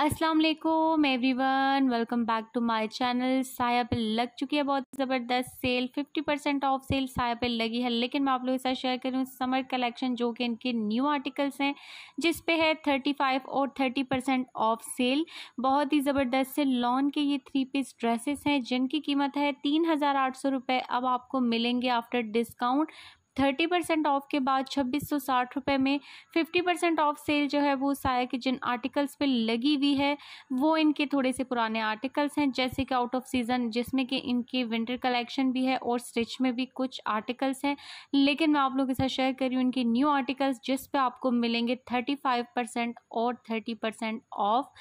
अस्सलाम वालेकुम everyone welcome back to my channel Saaya पे लग चुकी है बहुत ज़बरदस्त सेल 50 परसेंट ऑफ सेल साया पे लगी है लेकिन मैं आप लोगों के साथ शेयर करूँ समर कलेक्शन जो कि इनके न्यू आर्टिकल्स हैं जिस पे है 35 और 30 परसेंट ऑफ सेल बहुत ही ज़बरदस्त से लॉन के ये थ्री पीस ड्रेसेस हैं जिनकी कीमत है तीन अब आपको मिलेंगे after discount thirty percent off के बाद छब्बीस सौ साठ रुपये में फिफ्टी परसेंट ऑफ सेल जो है वो साया के जिन आर्टिकल्स पे लगी हुई है वो इनके थोड़े से पुराने आर्टिकल्स हैं जैसे कि आउट ऑफ सीज़न जिसमें कि इनके विंटर कलेक्शन भी है और स्टिच में भी कुछ आर्टिकल्स हैं लेकिन मैं आप लोगों के साथ शेयर कर रही हूँ इनके न्यू आर्टिकल्स जिस पर आपको मिलेंगे थर्टी फाइव परसेंट और थर्टी परसेंट ऑफ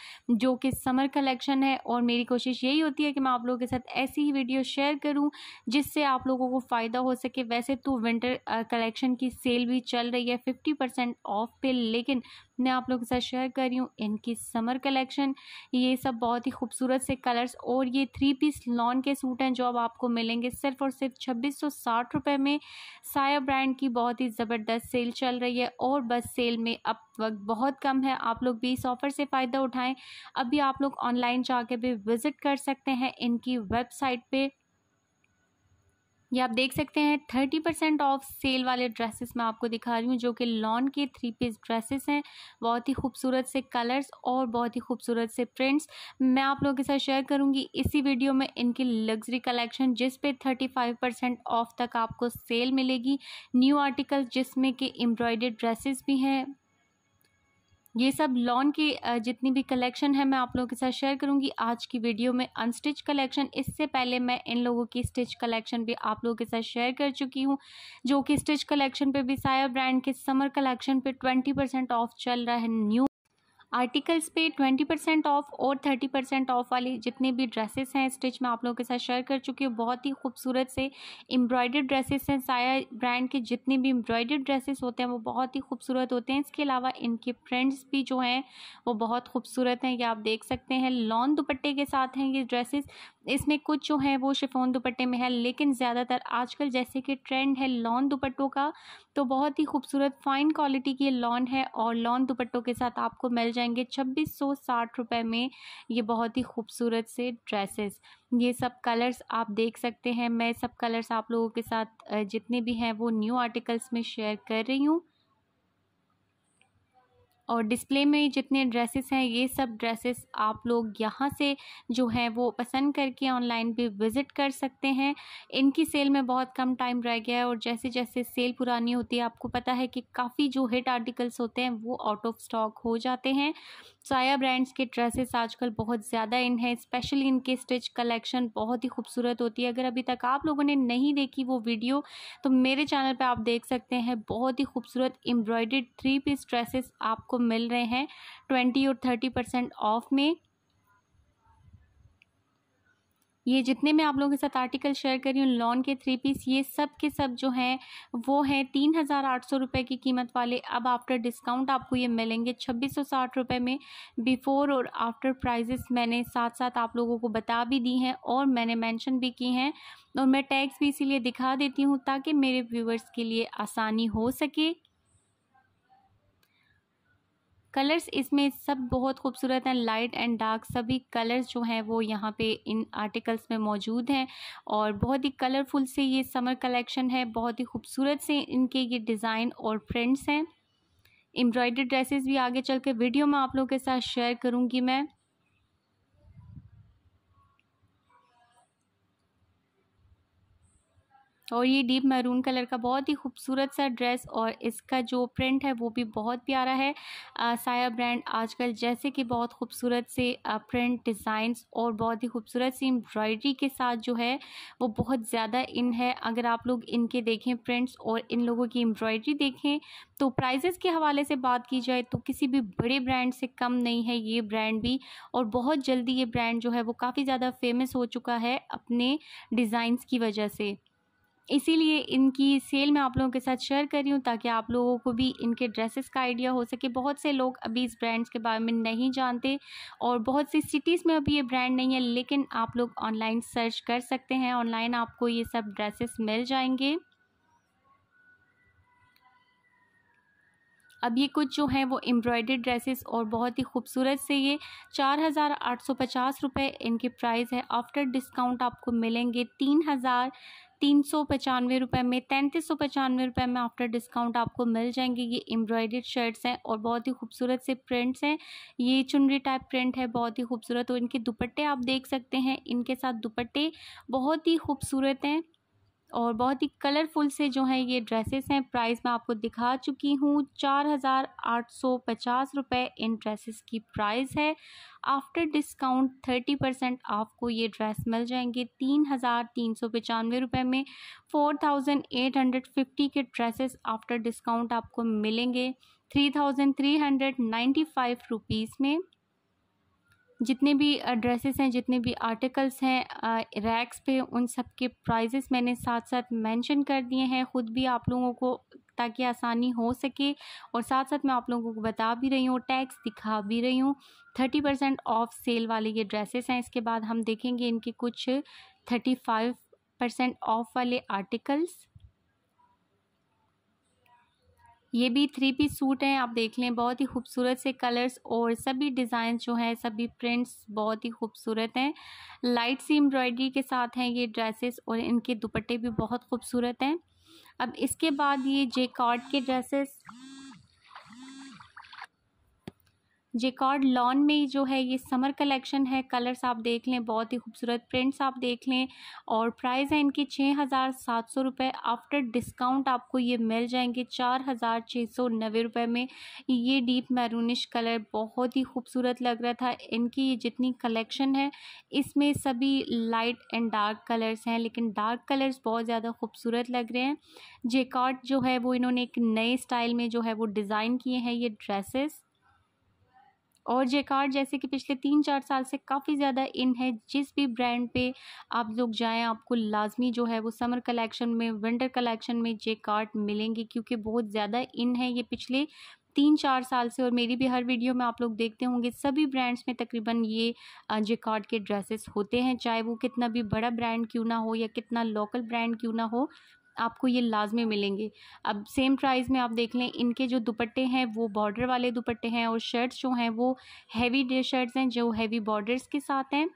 जो कि समर कलेक्शन है और मेरी कोशिश यही होती है कि मैं आप लोगों के साथ ऐसी ही वीडियो शेयर करूँ जिससे आप लोगों को फ़ायदा हो सके वैसे तो विंटर कलेक्शन की सेल भी चल रही है फिफ्टी परसेंट ऑफ पे लेकिन मैं आप लोगों के साथ शेयर कर रही हूँ इनकी समर कलेक्शन ये सब बहुत ही खूबसूरत से कलर्स और ये थ्री पीस लॉन के सूट हैं जो अब आपको मिलेंगे सिर्फ और सिर्फ छब्बीस सौ साठ रुपये में साया ब्रांड की बहुत ही ज़बरदस्त सेल चल रही है और बस सेल में अब वक्त बहुत कम है आप लोग भी इस ऑफ़र से फ़ायदा उठाएँ अभी आप लोग ऑनलाइन जाके भी विज़िट कर सकते हैं इनकी वेबसाइट पर ये आप देख सकते हैं थर्टी परसेंट ऑफ सेल वाले ड्रेसेस मैं आपको दिखा रही हूँ जो कि लॉन के थ्री पीस ड्रेसेस हैं बहुत ही खूबसूरत से कलर्स और बहुत ही खूबसूरत से प्रिंट्स मैं आप लोगों के साथ शेयर करूँगी इसी वीडियो में इनकी लग्जरी कलेक्शन जिस पे थर्टी फाइव परसेंट ऑफ तक आपको सेल मिलेगी न्यू आर्टिकल जिसमें कि एम्ब्रॉयडेड ड्रेसेस भी हैं ये सब लॉन की जितनी भी कलेक्शन है मैं आप लोगों के साथ शेयर करूंगी आज की वीडियो में अनस्टिच कलेक्शन इससे पहले मैं इन लोगों की स्टिच कलेक्शन भी आप लोगों के साथ शेयर कर चुकी हूँ जो कि स्टिच कलेक्शन पे भी साया ब्रांड के समर कलेक्शन पे ट्वेंटी परसेंट ऑफ चल रहा है न्यू आर्टिकल्स पे ट्वेंटी परसेंट ऑफ और थर्टी परसेंट ऑफ वाली जितने भी ड्रेसेस हैं स्टिच में आप लोगों के साथ शेयर कर चुकी हूँ बहुत ही खूबसूरत से एम्ब्रॉयडर्ड ड्रेसेस हैं साया ब्रांड के जितने भी एम्ब्रॉयडर्ड ड्रेसेस होते हैं वो बहुत ही खूबसूरत होते हैं इसके अलावा इनके प्रिंट्स भी जो हैं वो बहुत खूबसूरत हैं ये आप देख सकते हैं लॉन्ग दुपट्टे के साथ हैं ये ड्रेसेस इसमें कुछ जो है वो शिफोन दुपट्टे में है लेकिन ज़्यादातर आजकल जैसे कि ट्रेंड है लॉन दुपट्टों का तो बहुत ही खूबसूरत फ़ाइन क्वालिटी की लॉन है और लॉन दुपट्टों के साथ आपको मिल जाएंगे छब्बीस सौ साठ रुपये में ये बहुत ही खूबसूरत से ड्रेसेस ये सब कलर्स आप देख सकते हैं मैं सब कलर्स आप लोगों के साथ जितने भी हैं वो न्यू आर्टिकल्स में शेयर कर रही हूँ और डिस्प्ले में जितने ड्रेसेस हैं ये सब ड्रेसेस आप लोग यहाँ से जो है वो पसंद करके ऑनलाइन भी विज़िट कर सकते हैं इनकी सेल में बहुत कम टाइम रह गया है और जैसे जैसे सेल पुरानी होती है आपको पता है कि काफ़ी जो हिट आर्टिकल्स होते हैं वो आउट ऑफ स्टॉक हो जाते हैं साया ब्रांड्स के ड्रेसेस आजकल बहुत ज़्यादा इन हैं स्पेशली इनके स्टिच कलेक्शन बहुत ही खूबसूरत होती है अगर अभी तक आप लोगों ने नहीं देखी वो वीडियो तो मेरे चैनल पर आप देख सकते हैं बहुत ही खूबसूरत एम्ब्रॉयड थ्री पीस ड्रेसेस आपको आपको मिल रहे हैं ट्वेंटी और थर्टी परसेंट ऑफ में ये जितने मैं आप लोगों के साथ आर्टिकल शेयर करी हूँ लॉन के थ्री पीस ये सब के सब जो हैं वो हैं तीन हज़ार आठ सौ रुपये की कीमत वाले अब आफ्टर डिस्काउंट आपको ये मिलेंगे छब्बीस सौ साठ रुपये में बिफ़ोर और आफ्टर प्राइजेस मैंने साथ साथ आप लोगों को बता भी दी हैं और मैंने मेंशन भी की हैं और मैं टैक्स भी इसीलिए दिखा देती हूँ ताकि मेरे व्यूवर्स के लिए आसानी हो सके कलर्स इसमें सब बहुत खूबसूरत हैं लाइट एंड डार्क सभी कलर्स जो हैं वो यहाँ पे इन आर्टिकल्स में मौजूद हैं और बहुत ही कलरफुल से ये समर कलेक्शन है बहुत ही खूबसूरत से इनके ये डिज़ाइन और प्रिंट्स हैं एम्ब्रॉयडरी ड्रेसेस भी आगे चल के वीडियो में आप लोगों के साथ शेयर करूँगी मैं और ये डीप मैरून कलर का बहुत ही खूबसूरत सा ड्रेस और इसका जो प्रिंट है वो भी बहुत प्यारा है आ, साया ब्रांड आजकल जैसे कि बहुत खूबसूरत से प्रिंट डिज़ाइंस और बहुत ही खूबसूरत सी एम्ब्रॉयडरी के साथ जो है वो बहुत ज़्यादा इन है अगर आप लोग इनके देखें प्रिंट्स और इन लोगों की एम्ब्रॉयडरी देखें तो प्राइजेस के हवाले से बात की जाए तो किसी भी बड़े ब्रांड से कम नहीं है ये ब्रांड भी और बहुत जल्दी ये ब्रांड जो है वो काफ़ी ज़्यादा फेमस हो चुका है अपने डिज़ाइंस की वजह से इसीलिए इनकी सेल मैं आप लोगों के साथ शेयर कर रही हूँ ताकि आप लोगों को भी इनके ड्रेसेस का आइडिया हो सके बहुत से लोग अभी इस ब्रांड्स के बारे में नहीं जानते और बहुत सी सिटीज़ में अभी ये ब्रांड नहीं है लेकिन आप लोग ऑनलाइन सर्च कर सकते हैं ऑनलाइन आपको ये सब ड्रेसेस मिल जाएंगे अब ये कुछ जो हैं वो एम्ब्रॉयडर्ड ड्रेसेस और बहुत ही खूबसूरत से ये चार हज़ार आठ सौ पचास रुपये इनके प्राइस है आफ्टर डिस्काउंट आपको मिलेंगे तीन हज़ार तीन सौ पचानवे रुपये में तैंतीस सौ पचानवे रुपये में आफ्टर डिस्काउंट आपको मिल जाएंगे ये एम्ब्रॉयडेड शर्ट्स हैं और बहुत ही खूबसूरत से प्रिंट्स हैं ये चुनरी टाइप प्रिंट है बहुत ही खूबसूरत और इनके दुपट्टे आप देख सकते हैं इनके साथ दुपट्टे बहुत ही खूबसूरत हैं और बहुत ही कलरफुल से जो हैं ये ड्रेसेस हैं प्राइस मैं आपको दिखा चुकी हूँ चार हज़ार आठ सौ पचास रुपये इन ड्रेसेस की प्राइस है आफ्टर डिस्काउंट थर्टी परसेंट आपको ये ड्रेस मिल जाएंगे तीन हज़ार तीन सौ पचानवे रुपये में four thousand eight hundred fifty के ड्रेसेस आफ्टर डिस्काउंट आपको मिलेंगे three thousand three hundred ninety five rupees में जितने भी ड्रेसेस हैं जितने भी आर्टिकल्स हैं रैक्स पे उन सब के प्राइजेस मैंने साथ साथ मेंशन कर दिए हैं ख़ुद भी आप लोगों को ताकि आसानी हो सके और साथ साथ मैं आप लोगों को बता भी रही हूँ टैक्स दिखा भी रही हूँ थर्टी परसेंट ऑफ सेल वाले ये ड्रेसेस हैं इसके बाद हम देखेंगे इनके कुछ थर्टी फाइव परसेंट ऑफ वाले आर्टिकल्स ये भी थ्री पीस सूट हैं आप देख लें बहुत ही खूबसूरत से कलर्स और सभी डिज़ाइन जो हैं सभी प्रिंट्स बहुत ही खूबसूरत हैं लाइट सी एम्ब्रॉयडरी के साथ हैं ये ड्रेसेस और इनके दुपट्टे भी बहुत खूबसूरत हैं अब इसके बाद ये जे के ड्रेसेस जेकॉर्ड लॉन में जो है ये समर कलेक्शन है कलर्स आप देख लें बहुत ही खूबसूरत प्रिंट्स आप देख लें और प्राइस है इनके छः हज़ार सात सौ रुपये आफ्टर डिस्काउंट आपको ये मिल जाएंगे चार हज़ार छः सौ नबे रुपये में ये डीप मैरूनिश कलर बहुत ही खूबसूरत लग रहा था इनकी ये जितनी कलेक्शन है इसमें सभी लाइट एंड डार्क कलर्स हैं लेकिन डार्क कलर्स बहुत ज़्यादा खूबसूरत लग रहे हैं जेकॉर्ड जो है वो इन्होंने एक नए स्टाइल में जो है वो डिज़ाइन किए हैं ये ड्रेसेस और जेकार्ड जैसे कि पिछले तीन चार साल से काफ़ी ज़्यादा इन है जिस भी ब्रांड पे आप लोग जाएं आपको लाजमी जो है वो समर कलेक्शन में विंटर कलेक्शन में जेकार्ड मिलेंगे क्योंकि बहुत ज़्यादा इन है ये पिछले तीन चार साल से और मेरी भी हर वीडियो में आप लोग देखते होंगे सभी ब्रांड्स में तकरीबन ये जेकार्ड के ड्रेसेस होते हैं चाहे वो कितना भी बड़ा ब्रांड क्यों ना हो या कितना लोकल ब्रांड क्यों ना हो आपको ये लाजमी मिलेंगे अब सेम प्राइस में आप देख लें इनके जो दुपट्टे हैं वो बॉर्डर वाले दुपट्टे हैं और शर्ट्स जो हैं वो हैवी डे शर्ट्स हैं जो हैवी बॉर्डर्स के साथ हैं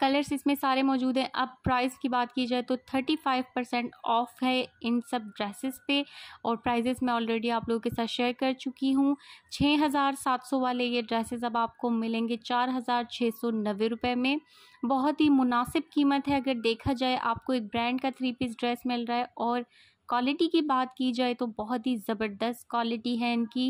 कलर्स इसमें सारे मौजूद हैं अब प्राइस की बात की जाए तो थर्टी फाइव परसेंट ऑफ है इन सब ड्रेसेस पे और प्राइजेस मैं ऑलरेडी आप लोगों के साथ शेयर कर चुकी हूँ छः हज़ार सात सौ वाले ये ड्रेसेस अब आपको मिलेंगे चार हज़ार छः सौ नब्बे रुपये में बहुत ही मुनासिब कीमत है अगर देखा जाए आपको एक ब्रांड का थ्री पीस ड्रेस मिल रहा है और क्वालिटी की बात की जाए तो बहुत ही ज़बरदस्त क्वालिटी है इनकी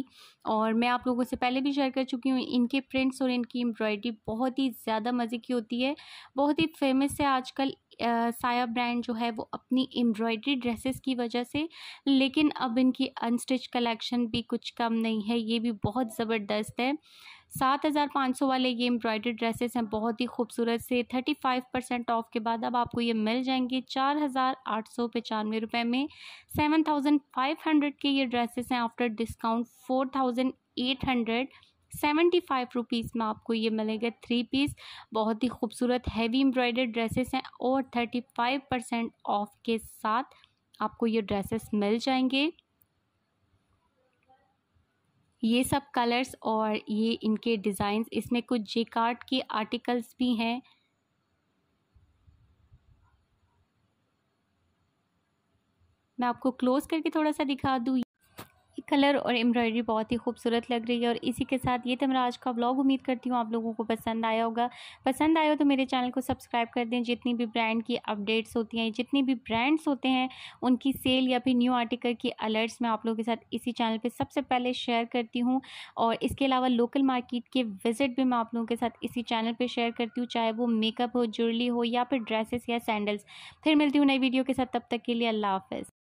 और मैं आप लोगों से पहले भी शेयर कर चुकी हूँ इनके प्रिंट्स और इनकी एम्ब्रॉयडरी बहुत ही ज़्यादा मज़े की होती है बहुत ही फेमस है आजकल साया ब्रांड जो है वो अपनी एम्ब्रॉयड्री ड्रेसेस की वजह से लेकिन अब इनकी अनस्टिच कलेक्शन भी कुछ कम नहीं है ये भी बहुत ज़बरदस्त है सात हज़ार पाँच सौ वाले ये एम्ब्रॉयडर्ड ड्रेसेस हैं बहुत ही खूबसूरत से थर्टी फाइव परसेंट ऑफ के बाद अब आपको ये मिल जाएंगे चार हज़ार आठ सौ पचानवे रुपये में सेवन थाउजेंड फाइव हंड्रेड के ये ड्रेसेस हैं after discount four thousand eight hundred seventy five rupees में आपको ये मिलेगा थ्री पीस बहुत ही खूबसूरत हैवी एम्ब्रॉयडर ड्रेसेस हैं और थर्टी फाइव परसेंट ऑफ के साथ आपको ये ड्रेसेस मिल जाएंगे ये सब कलर्स और ये इनके डिज़ाइंस इसमें कुछ जे कार्ड के आर्टिकल्स भी हैं मैं आपको क्लोज़ करके थोड़ा सा दिखा दूँ कलर और एम्ब्रॉयडरी बहुत ही खूबसूरत लग रही है और इसी के साथ ये तो मेरा आज का ब्लॉग उम्मीद करती हूँ आप लोगों को पसंद आया होगा पसंद आया हो तो मेरे चैनल को सब्सक्राइब कर दें जितनी भी ब्रांड की अपडेट्स होती हैं जितने भी ब्रांड्स होते हैं उनकी सेल या फिर न्यू आर्टिकल की अलर्ट्स मैं आप लोगों के साथ इसी चैनल पर सबसे पहले शेयर करती हूँ और इसके अलावा लोकल मार्केट के विजिट भी मैं आप लोगों के साथ इसी चैनल पर शेयर करती हूँ चाहे वो मेकअप हो ज्वेलरी हो या फिर ड्रेसेस या सैंडल्स फिर मिलती हूँ नई वीडियो के साथ तब तक के लिए अल्लाह हाफिज़